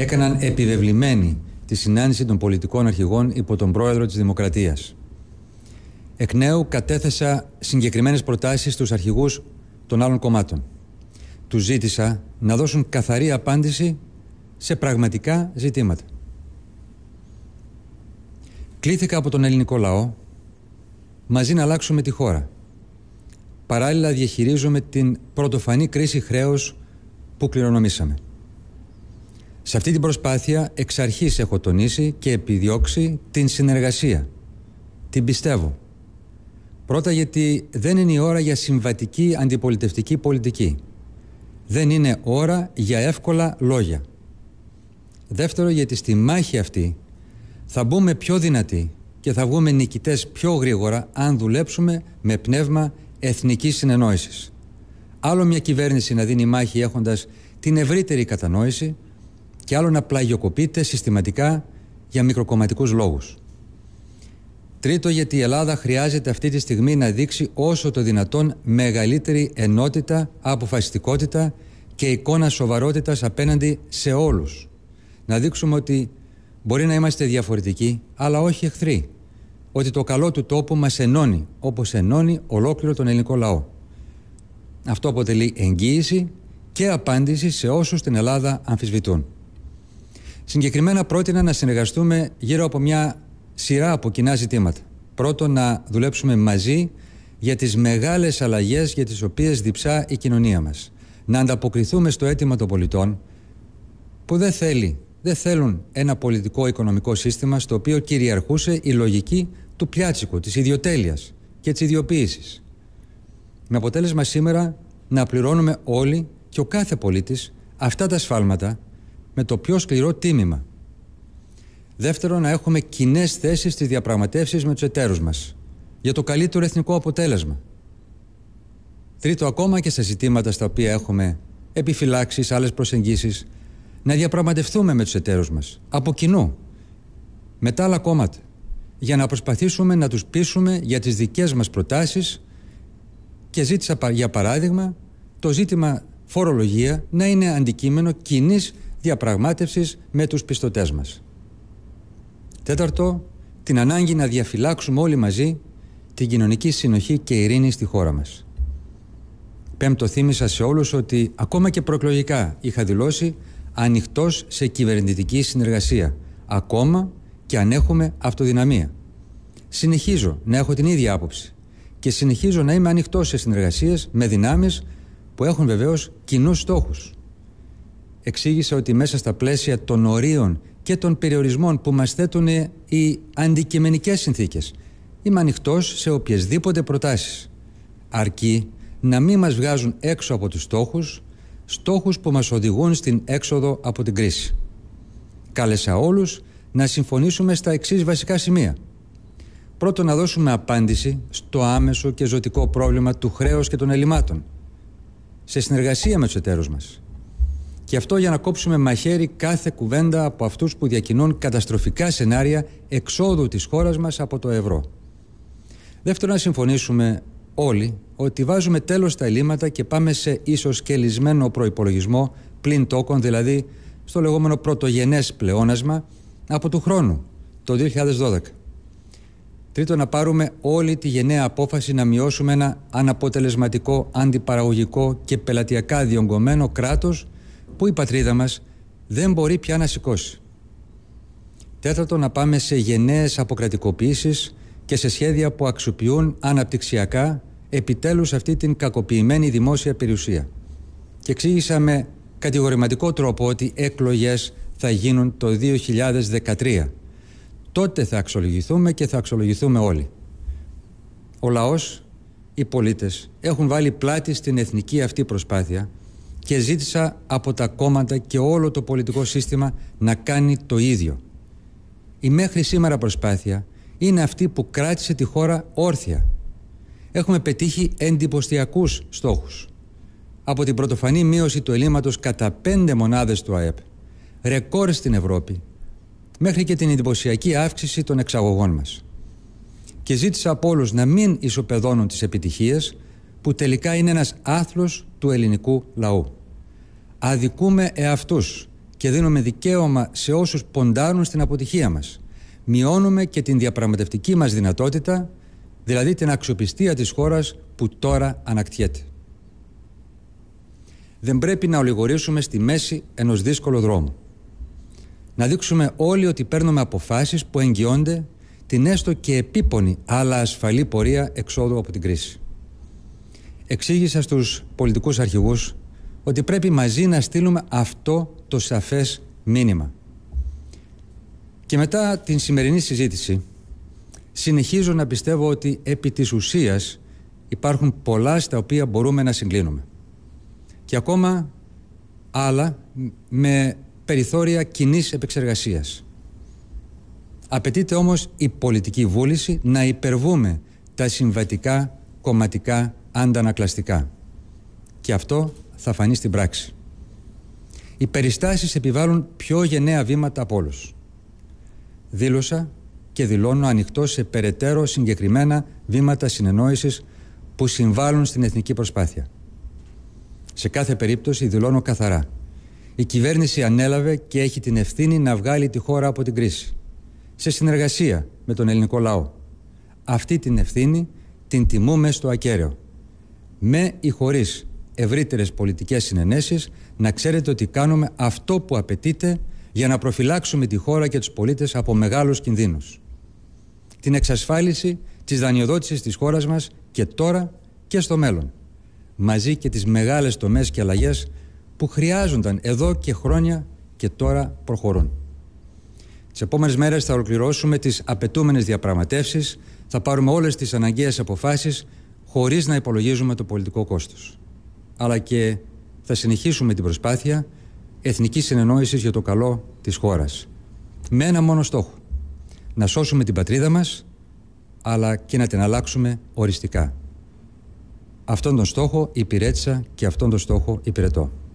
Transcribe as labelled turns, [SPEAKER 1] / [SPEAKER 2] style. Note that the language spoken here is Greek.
[SPEAKER 1] έκαναν επιβεβλημένη τη συνάντηση των πολιτικών αρχηγών υπό τον πρόεδρο της Δημοκρατίας. Εκ νέου κατέθεσα συγκεκριμένες προτάσεις στους αρχηγούς των άλλων κομμάτων. Τους ζήτησα να δώσουν καθαρή απάντηση σε πραγματικά ζητήματα. Κλήθηκα από τον ελληνικό λαό μαζί να αλλάξουμε τη χώρα. Παράλληλα διαχειρίζομαι την πρωτοφανή κρίση χρέους που κληρονομήσαμε. Σε αυτή την προσπάθεια εξ αρχής έχω τονίσει και επιδιώξει την συνεργασία. Την πιστεύω. Πρώτα γιατί δεν είναι η ώρα για συμβατική αντιπολιτευτική πολιτική. Δεν είναι ώρα για εύκολα λόγια. Δεύτερο γιατί στη μάχη αυτή θα μπούμε πιο δυνατοί και θα βγούμε νικητές πιο γρήγορα αν δουλέψουμε με πνεύμα εθνικής συνεννόησης. Άλλο μια κυβέρνηση να δίνει μάχη έχοντας την ευρύτερη κατανόηση και άλλο να πλαγιοκοπείται συστηματικά για μικροκομματικούς λόγους. Τρίτο, γιατί η Ελλάδα χρειάζεται αυτή τη στιγμή να δείξει όσο το δυνατόν μεγαλύτερη ενότητα, αποφασιστικότητα και εικόνα σοβαρότητας απέναντι σε όλους. Να δείξουμε ότι μπορεί να είμαστε διαφορετικοί, αλλά όχι εχθροί. Ότι το καλό του τόπου μας ενώνει, όπως ενώνει ολόκληρο τον ελληνικό λαό. Αυτό αποτελεί εγγύηση και απάντηση σε όσους την Ελλάδα αμφισβητούν. Συγκεκριμένα πρότεινα να συνεργαστούμε γύρω από μια σειρά από κοινά ζητήματα. Πρώτον, να δουλέψουμε μαζί για τις μεγάλες αλλαγές για τις οποίες διψά η κοινωνία μας. Να ανταποκριθούμε στο αίτημα των πολιτών που δεν θέλει, δεν θέλουν ένα πολιτικό οικονομικό σύστημα στο οποίο κυριαρχούσε η λογική του πιάτσικου, της ιδιοτέλειας και της ιδιοποίησης. Με αποτέλεσμα σήμερα να πληρώνουμε όλοι και ο κάθε πολίτης αυτά τα σφάλματα με το πιο σκληρό τίμημα. δεύτερο να έχουμε κοινές θέσεις στις διαπραγματεύσεις με τους εταίρους μας για το καλύτερο εθνικό αποτέλεσμα. Τρίτο, ακόμα και σε ζητήματα στα οποία έχουμε επιφυλάξεις, άλλες προσεγγίσεις, να διαπραγματευτούμε με τους εταίρους μας από κοινού, με τα άλλα κόμματα, για να προσπαθήσουμε να τους πείσουμε για τις δικές μας προτάσεις και ζήτησα για παράδειγμα το ζήτημα φορολογία να είναι αντικείμενο κοινής διαπραγμάτευσης με τους πιστωτές μας. Τέταρτο, την ανάγκη να διαφυλάξουμε όλοι μαζί την κοινωνική συνοχή και ειρήνη στη χώρα μας. Πέμπτο, θύμισα σε όλους ότι ακόμα και προεκλογικά είχα δηλώσει ανοιχτός σε κυβερνητική συνεργασία, ακόμα και αν έχουμε αυτοδυναμία. Συνεχίζω να έχω την ίδια άποψη και συνεχίζω να είμαι ανοιχτός σε συνεργασίες με δυνάμεις που έχουν βεβαίως κοινούς στόχους εξήγησε ότι μέσα στα πλαίσια των ορίων και των περιορισμών που μας θέτουν οι αντικειμενικές συνθήκες είμαι ανοιχτός σε οποιασδήποτε προτάσεις αρκεί να μην μας βγάζουν έξω από τους στόχους στόχους που μας οδηγούν στην έξοδο από την κρίση Κάλεσα όλους να συμφωνήσουμε στα εξής βασικά σημεία Πρώτον να δώσουμε απάντηση στο άμεσο και ζωτικό πρόβλημα του χρέους και των ελλημάτων σε συνεργασία με τους εταίρους μας και αυτό για να κόψουμε μαχαίρι κάθε κουβέντα από αυτούς που διακινούν καταστροφικά σενάρια εξόδου της χώρας μας από το ευρώ. Δεύτερον, να συμφωνήσουμε όλοι ότι βάζουμε τέλος στα ελλείμματα και πάμε σε κελισμένο προϋπολογισμό, πλην τόκων, δηλαδή στο λεγόμενο πρωτογενές πλεόνασμα από του χρόνου, το 2012. Τρίτον, να πάρουμε όλη τη γενναία απόφαση να μειώσουμε ένα αναποτελεσματικό, αντιπαραγωγικό και πελατειακά διονγκωμένο κράτος που η πατρίδα μας δεν μπορεί πια να σηκώσει. Τέταρτον, να πάμε σε γενναίες αποκρατικοποιήσεις και σε σχέδια που αξιοποιούν αναπτυξιακά επιτέλους αυτή την κακοποιημένη δημόσια περιουσία. Και εξήγησα με κατηγορηματικό τρόπο ότι εκλογές θα γίνουν το 2013. Τότε θα αξιολογηθούμε και θα αξιολογηθούμε όλοι. Ο λαός, οι πολίτες έχουν βάλει πλάτη στην εθνική αυτή προσπάθεια και ζήτησα από τα κόμματα και όλο το πολιτικό σύστημα να κάνει το ίδιο. Η μέχρι σήμερα προσπάθεια είναι αυτή που κράτησε τη χώρα όρθια. Έχουμε πετύχει εντυπωσιακού στόχους. Από την πρωτοφανή μείωση του ελλείμματος κατά 5 μονάδες του ΑΕΠ, ρεκόρ στην Ευρώπη, μέχρι και την εντυπωσιακή αύξηση των εξαγωγών μας. Και ζήτησα από όλους να μην ισοπεδώνουν τις επιτυχίες που τελικά είναι ένας άθλος του ελληνικού λαού. Αδικούμε εαυτούς και δίνουμε δικαίωμα σε όσους ποντάρουν στην αποτυχία μας. Μειώνουμε και την διαπραγματευτική μας δυνατότητα, δηλαδή την αξιοπιστία της χώρας που τώρα ανακτιέται. Δεν πρέπει να ολιγορήσουμε στη μέση ενός δύσκολου δρόμου. Να δείξουμε όλοι ότι παίρνουμε αποφάσεις που εγγυώνται την έστω και επίπονη αλλά ασφαλή πορεία εξόδου από την κρίση εξήγησα στους πολιτικούς αρχηγούς ότι πρέπει μαζί να στείλουμε αυτό το σαφές μήνυμα. Και μετά την σημερινή συζήτηση συνεχίζω να πιστεύω ότι επί της ουσίας υπάρχουν πολλά στα οποία μπορούμε να συγκλίνουμε. Και ακόμα άλλα με περιθώρια κοινής επεξεργασίας. Απαιτείται όμως η πολιτική βούληση να υπερβούμε τα συμβατικά κομματικά αντανακλαστικά. Και αυτό θα φανεί στην πράξη. Οι περιστάσεις επιβάλλουν πιο γενναία βήματα από όλους. Δήλωσα και δηλώνω ανοιχτό σε περαιτέρω συγκεκριμένα βήματα συνεννόησης που συμβάλλουν στην εθνική προσπάθεια. Σε κάθε περίπτωση δηλώνω καθαρά. Η κυβέρνηση ανέλαβε και έχει την ευθύνη να βγάλει τη χώρα από την κρίση. Σε συνεργασία με τον ελληνικό λαό. Αυτή την ευθύνη την τιμούμε στο ακέραιο με ή χωρίς ευρύτερες πολιτικές συνενέσεις, να ξέρετε ότι κάνουμε αυτό που απαιτείται για να προφυλάξουμε τη χώρα και τους πολίτες από μεγάλους κινδύνους. Την εξασφάλιση της δανειοδότησης της χώρας μας και τώρα και στο μέλλον. Μαζί και τις μεγάλες τομές και αλλαγές που χρειάζονταν εδώ και χρόνια και τώρα προχωρούν. Τις επόμενες μέρες θα ολοκληρώσουμε τις απαιτούμενες διαπραγματεύσεις, θα πάρουμε όλες τις αναγκαίες αποφάσεις χωρίς να υπολογίζουμε το πολιτικό κόστος. Αλλά και θα συνεχίσουμε την προσπάθεια εθνικής συνεννόησης για το καλό της χώρας. Με ένα μόνο στόχο. Να σώσουμε την πατρίδα μας, αλλά και να την αλλάξουμε οριστικά. Αυτόν τον στόχο υπηρέτησα και αυτόν τον στόχο υπηρετώ.